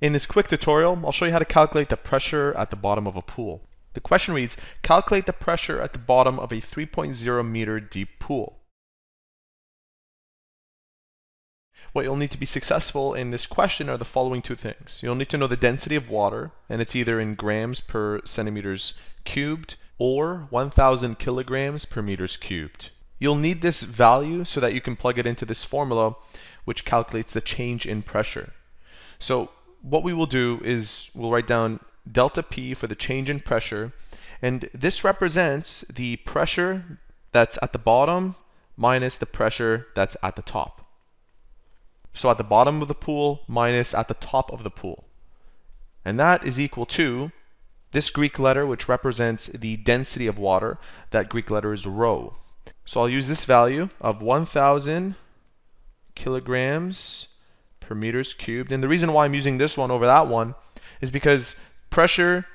In this quick tutorial, I'll show you how to calculate the pressure at the bottom of a pool. The question reads, calculate the pressure at the bottom of a 3.0 meter deep pool. What you'll need to be successful in this question are the following two things. You'll need to know the density of water, and it's either in grams per centimeters cubed or 1,000 kilograms per meters cubed. You'll need this value so that you can plug it into this formula, which calculates the change in pressure. So what we will do is we'll write down delta P for the change in pressure. And this represents the pressure that's at the bottom minus the pressure that's at the top. So at the bottom of the pool minus at the top of the pool. And that is equal to this Greek letter, which represents the density of water. That Greek letter is rho. So I'll use this value of 1,000 kilograms per meters cubed. And the reason why I'm using this one over that one is because pressure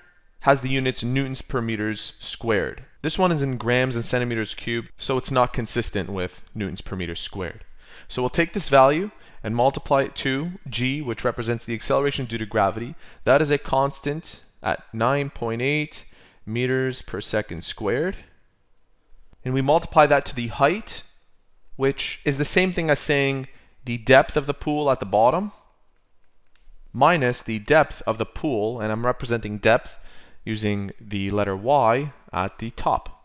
has the units newtons per meters squared. This one is in grams and centimeters cubed, so it's not consistent with newtons per meter squared. So we'll take this value and multiply it to g, which represents the acceleration due to gravity. That is a constant at 9.8 meters per second squared. And we multiply that to the height, which is the same thing as saying the depth of the pool at the bottom minus the depth of the pool, and I'm representing depth using the letter y at the top.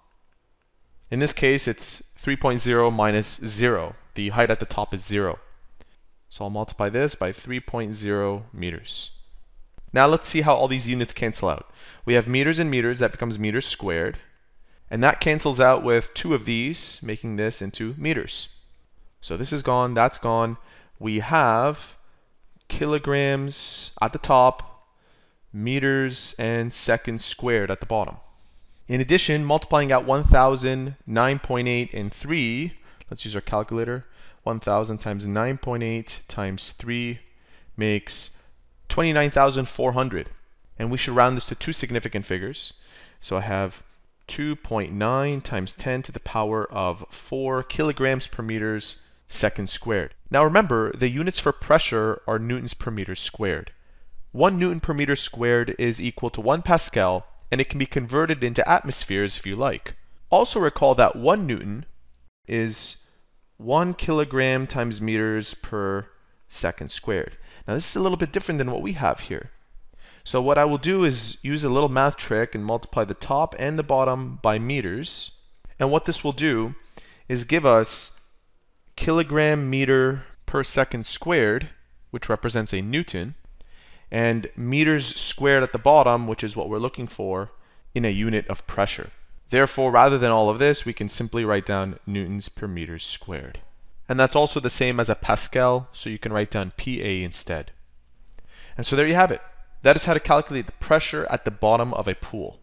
In this case, it's 3.0 minus 0. The height at the top is 0. So I'll multiply this by 3.0 meters. Now let's see how all these units cancel out. We have meters and meters, that becomes meters squared. And that cancels out with two of these, making this into meters. So this is gone, that's gone. We have kilograms at the top, meters and seconds squared at the bottom. In addition, multiplying out 1,000, 9.8, and 3, let's use our calculator, 1,000 times 9.8 times 3 makes 29,400. And we should round this to two significant figures. So I have 2.9 times 10 to the power of 4 kilograms per meters seconds squared. Now remember, the units for pressure are newtons per meter squared. 1 newton per meter squared is equal to 1 pascal, and it can be converted into atmospheres if you like. Also recall that 1 newton is 1 kilogram times meters per second squared. Now this is a little bit different than what we have here. So what I will do is use a little math trick and multiply the top and the bottom by meters. And what this will do is give us kilogram meter per second squared, which represents a Newton, and meters squared at the bottom, which is what we're looking for in a unit of pressure. Therefore, rather than all of this, we can simply write down newtons per meters squared. And that's also the same as a Pascal, so you can write down PA instead. And so there you have it. That is how to calculate the pressure at the bottom of a pool.